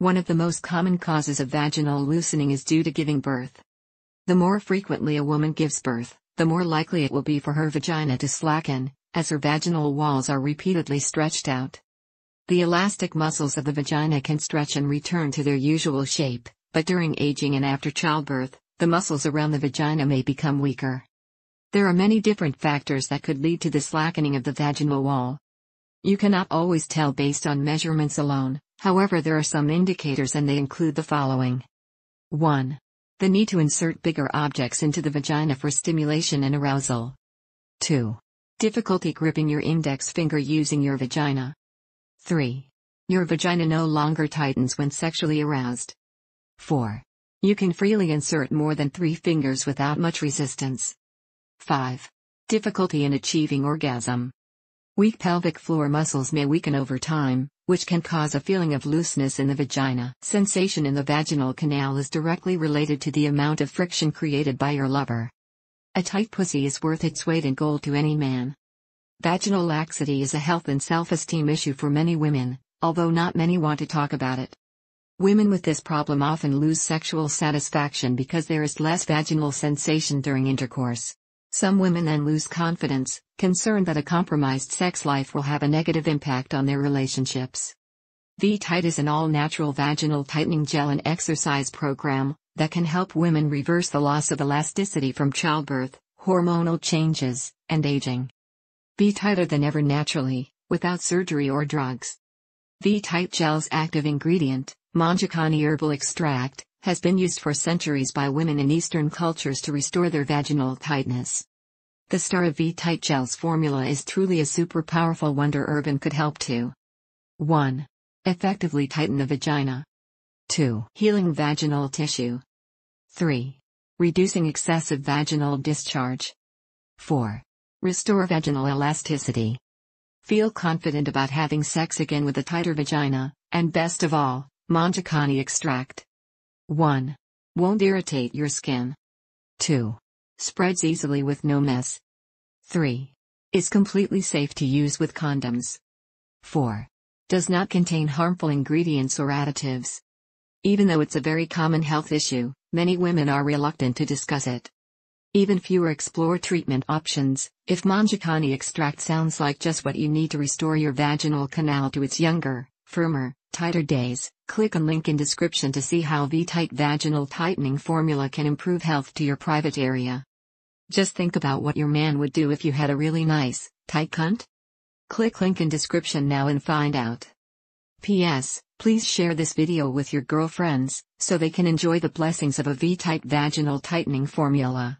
One of the most common causes of vaginal loosening is due to giving birth. The more frequently a woman gives birth, the more likely it will be for her vagina to slacken, as her vaginal walls are repeatedly stretched out. The elastic muscles of the vagina can stretch and return to their usual shape, but during aging and after childbirth, the muscles around the vagina may become weaker. There are many different factors that could lead to the slackening of the vaginal wall, you cannot always tell based on measurements alone, however there are some indicators and they include the following. 1. The need to insert bigger objects into the vagina for stimulation and arousal. 2. Difficulty gripping your index finger using your vagina. 3. Your vagina no longer tightens when sexually aroused. 4. You can freely insert more than three fingers without much resistance. 5. Difficulty in achieving orgasm. Weak pelvic floor muscles may weaken over time, which can cause a feeling of looseness in the vagina. Sensation in the vaginal canal is directly related to the amount of friction created by your lover. A tight pussy is worth its weight in gold to any man. Vaginal laxity is a health and self-esteem issue for many women, although not many want to talk about it. Women with this problem often lose sexual satisfaction because there is less vaginal sensation during intercourse. Some women then lose confidence, concerned that a compromised sex life will have a negative impact on their relationships. V-Tight is an all-natural vaginal tightening gel and exercise program that can help women reverse the loss of elasticity from childbirth, hormonal changes, and aging. Be tighter than ever naturally, without surgery or drugs. V-Tight Gel's active ingredient, Manjikani herbal extract, has been used for centuries by women in Eastern cultures to restore their vaginal tightness. The star of V-Tight Gels formula is truly a super powerful wonder Urban could help to 1. Effectively tighten the vagina. 2. Healing vaginal tissue. 3. Reducing excessive vaginal discharge. 4. Restore vaginal elasticity. Feel confident about having sex again with a tighter vagina, and best of all, Manjakani extract. 1. Won't irritate your skin. 2. Spreads easily with no mess. 3. Is completely safe to use with condoms. 4. Does not contain harmful ingredients or additives. Even though it's a very common health issue, many women are reluctant to discuss it. Even fewer explore treatment options, if Manjikani extract sounds like just what you need to restore your vaginal canal to its younger, firmer, tighter days, click on link in description to see how V-Tight Vaginal Tightening Formula can improve health to your private area. Just think about what your man would do if you had a really nice, tight cunt. Click link in description now and find out. P.S. Please share this video with your girlfriends, so they can enjoy the blessings of a V-type vaginal tightening formula.